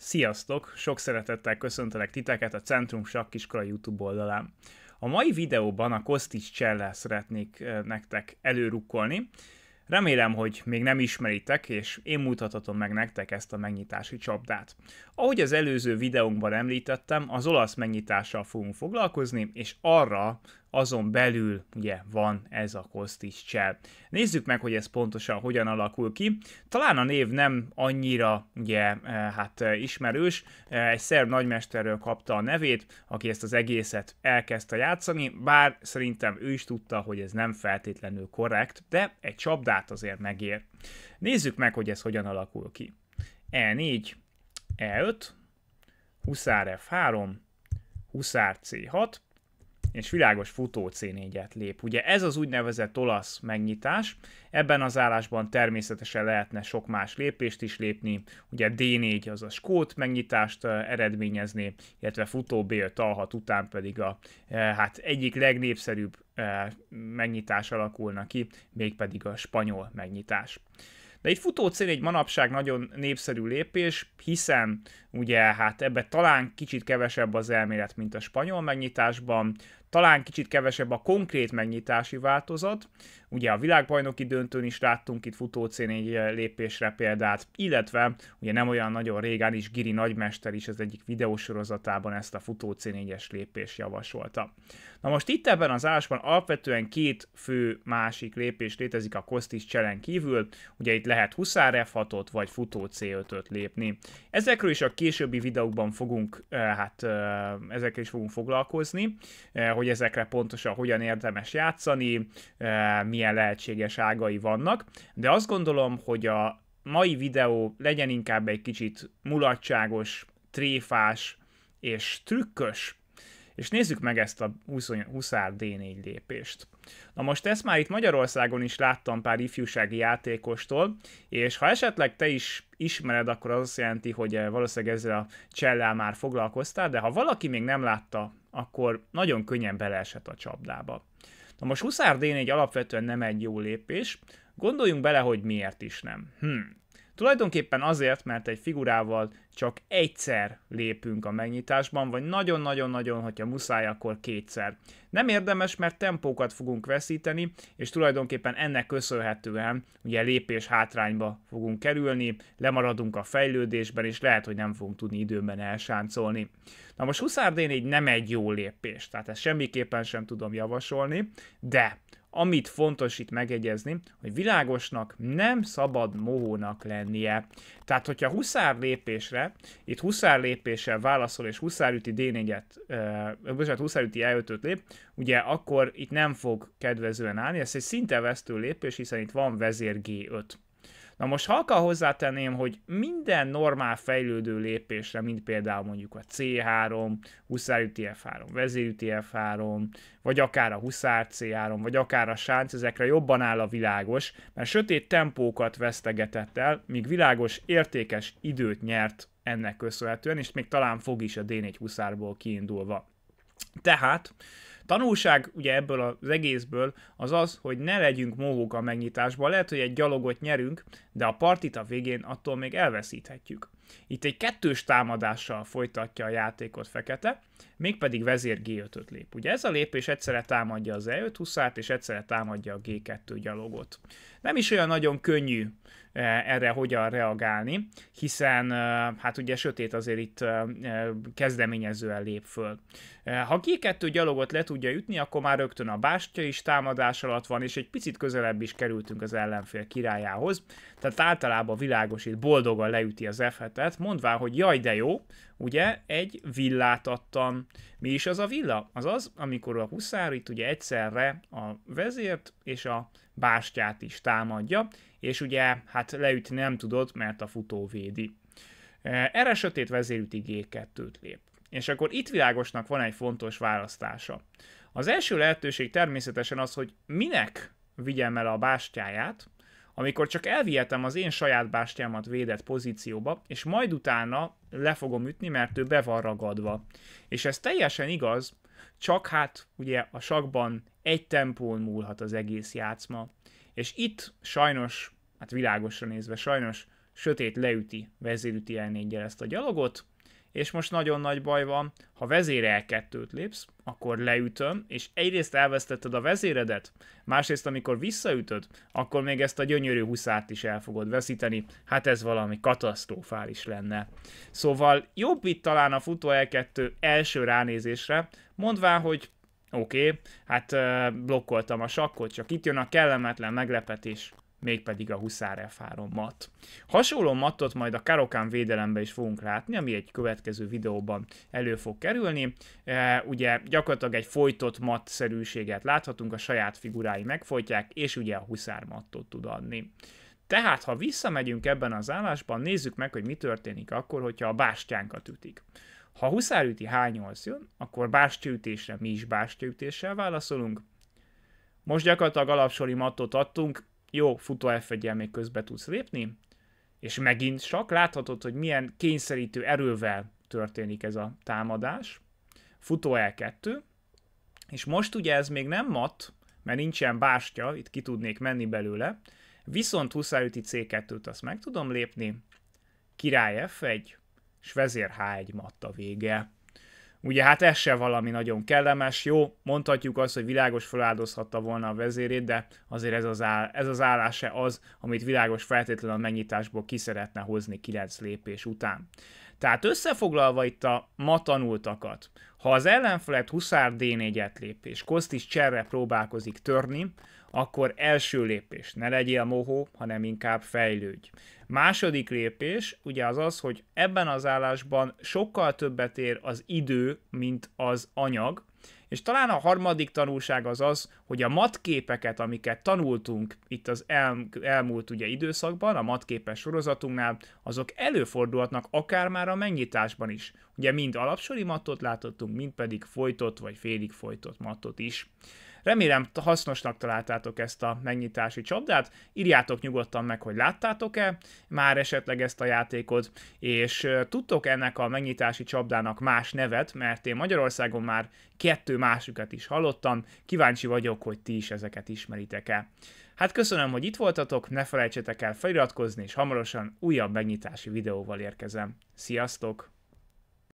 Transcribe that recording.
Sziasztok! Sok szeretettel köszöntelek titeket a Centrum Sakkiskola YouTube oldalán. A mai videóban a Kostis Csellel szeretnék nektek előrukkolni. Remélem, hogy még nem ismeritek, és én mutathatom meg nektek ezt a megnyitási csapdát. Ahogy az előző videónkban említettem, az olasz megnyitással fogunk foglalkozni, és arra azon belül ugye van ez a Kosztis csel. Nézzük meg, hogy ez pontosan hogyan alakul ki. Talán a név nem annyira ugye, eh, hát eh, ismerős, eh, egy szerb nagymesterről kapta a nevét, aki ezt az egészet elkezdte játszani, bár szerintem ő is tudta, hogy ez nem feltétlenül korrekt, de egy csapdát azért megér. Nézzük meg, hogy ez hogyan alakul ki. E4, E5, Huszár F3, Huszár C6, és világos futó C4-et lép. Ugye ez az úgynevezett olasz megnyitás, ebben az állásban természetesen lehetne sok más lépést is lépni, ugye D4 az a skót megnyitást eredményezni, illetve futó B5 A6 után pedig a hát egyik legnépszerűbb megnyitás alakulna ki, mégpedig a spanyol megnyitás. De egy futócél egy manapság nagyon népszerű lépés, hiszen ugye hát ebbe talán kicsit kevesebb az elmélet, mint a spanyol megnyitásban, talán kicsit kevesebb a konkrét megnyitási változat, ugye a világbajnoki döntőn is láttunk itt futócén egy lépésre példát, illetve ugye nem olyan nagyon régen is Giri nagymester is az egyik videósorozatában ezt a futócén 4-es lépés javasolta. Na most itt ebben az állásban alapvetően két fő másik lépés létezik a Kostis cselen kívül, ugye itt lehet Huszár f vagy futó C5-öt lépni. Ezekről is a későbbi videókban fogunk, eh, hát eh, ezekkel is fogunk foglalkozni, eh, hogy ezekre pontosan hogyan érdemes játszani, eh, milyen lehetséges ágai vannak, de azt gondolom, hogy a mai videó legyen inkább egy kicsit mulatságos, tréfás és trükkös, és nézzük meg ezt a 20, 20 D4 lépést. Na most ezt már itt Magyarországon is láttam pár ifjúsági játékostól, és ha esetleg te is ismered, akkor az azt jelenti, hogy eh, valószínűleg ezzel a csellel már foglalkoztál, de ha valaki még nem látta akkor nagyon könnyen beleesett a csapdába. Na most Huszár D4 alapvetően nem egy jó lépés, gondoljunk bele, hogy miért is nem. Hmm. Tulajdonképpen azért, mert egy figurával csak egyszer lépünk a megnyitásban, vagy nagyon-nagyon-nagyon, hogyha muszáj, akkor kétszer. Nem érdemes, mert tempókat fogunk veszíteni, és tulajdonképpen ennek köszönhetően ugye lépés hátrányba fogunk kerülni, lemaradunk a fejlődésben, és lehet, hogy nem fogunk tudni időben elsáncolni. Na most 24 d nem egy jó lépés, tehát ezt semmiképpen sem tudom javasolni, de amit fontos itt megegyezni, hogy világosnak nem szabad mohónak lennie. Tehát, hogyha huszár lépésre, itt huszár lépéssel válaszol, és huszárüti D4-et, ö, bocsánat, huszárüti e lép, ugye akkor itt nem fog kedvezően állni, ez egy szinte vesztő lépés, hiszen itt van vezér G5. Na most halkan hozzátenném, hogy minden normál fejlődő lépésre, mint például mondjuk a C3, Huszár utf 3 Vezér utf 3 vagy akár a huszár C3, vagy akár a sánc, ezekre jobban áll a világos, mert sötét tempókat vesztegetett el, míg világos értékes időt nyert ennek köszönhetően, és még talán fog is a D4 huszárból kiindulva. Tehát tanulság ugye ebből az egészből az az, hogy ne legyünk móvók a megnyitásban. Lehet, hogy egy gyalogot nyerünk, de a partit a végén attól még elveszíthetjük. Itt egy kettős támadással folytatja a játékot fekete, mégpedig vezér G5-öt lép. Ugye ez a lépés egyszerre támadja az E5 huszát, és egyszerre támadja a G2 gyalogot. Nem is olyan nagyon könnyű eh, erre hogyan reagálni, hiszen eh, hát ugye sötét azért itt eh, kezdeményezően lép föl. Ha G2 gyalogot le tudja ütni, akkor már rögtön a bástya is támadás alatt van, és egy picit közelebb is kerültünk az ellenfél királyához, tehát általában világos itt boldogan leüti az f történetet, mondvá, hogy jaj de jó, ugye egy villát adtam. Mi is az a villa? Az az, amikor a huszár itt ugye egyszerre a vezért és a bástyát is támadja, és ugye hát leütni nem tudod, mert a futó védi. E, erre sötét vezérüti G2-t lép. És akkor itt világosnak van egy fontos választása. Az első lehetőség természetesen az, hogy minek vigyem el a bástyáját, amikor csak elvihetem az én saját bástyámat védett pozícióba, és majd utána le fogom ütni, mert ő be van ragadva. És ez teljesen igaz, csak hát ugye a sakban egy tempón múlhat az egész játszma. És itt sajnos, hát világosra nézve sajnos, sötét leüti, vezérüti el ezt a gyalogot, és most nagyon nagy baj van, ha vezérel kettőt lépsz, akkor leütöm, és egyrészt elvesztetted a vezéredet, másrészt amikor visszaütöd, akkor még ezt a gyönyörű huszát is el fogod veszíteni, hát ez valami katasztrofális lenne. Szóval jobb itt talán a futó L2 első ránézésre, mondván, hogy oké, okay, hát blokkoltam a sakkot, csak itt jön a kellemetlen meglepetés mégpedig a Huszár F3 mat. Hasonló mattot majd a Karokán védelembe is fogunk látni, ami egy következő videóban elő fog kerülni. E, ugye gyakorlatilag egy folytott mat szerűséget láthatunk, a saját figurái megfolytják, és ugye a Huszár mattot tud adni. Tehát, ha visszamegyünk ebben az állásban, nézzük meg, hogy mi történik akkor, hogyha a bástyánkat ütik. Ha Huszár üti H8 jön, akkor bástyaütésre mi is bástyaütéssel válaszolunk. Most gyakorlatilag alapsori mattot adtunk, jó futó f még közbe tudsz lépni, és megint csak láthatod, hogy milyen kényszerítő erővel történik ez a támadás. Futó L2, és most ugye ez még nem mat, mert nincsen bástya, itt ki tudnék menni belőle, viszont huszájúti C2-t azt meg tudom lépni, király F1, és vezér H1 matta vége. Ugye hát ez se valami nagyon kellemes, jó, mondhatjuk azt, hogy világos feláldozhatta volna a vezérét, de azért ez az, áll, ez az állás se az, amit világos feltétlenül a megnyitásból ki szeretne hozni 9 lépés után. Tehát összefoglalva itt a ma tanultakat, ha az ellenfelet Huszár D4-et lép és Kostis cserre próbálkozik törni, akkor első lépés, ne legyél mohó, hanem inkább fejlődj. Második lépés ugye az az, hogy ebben az állásban sokkal többet ér az idő, mint az anyag, és talán a harmadik tanulság az az, hogy a matképeket, amiket tanultunk itt az el, elmúlt ugye időszakban, a matképes sorozatunknál, azok előfordulhatnak akár már a mennyitásban is. Ugye mind alapsori mattot látottunk, mind pedig folytott vagy félig folytott mattot is. Remélem hasznosnak találtátok ezt a megnyitási csapdát, írjátok nyugodtan meg, hogy láttátok-e már esetleg ezt a játékot, és tudtok ennek a megnyitási csapdának más nevet, mert én Magyarországon már kettő másikat is hallottam, kíváncsi vagyok, hogy ti is ezeket ismeritek-e. Hát köszönöm, hogy itt voltatok, ne felejtsetek el feliratkozni, és hamarosan újabb megnyitási videóval érkezem. Sziasztok!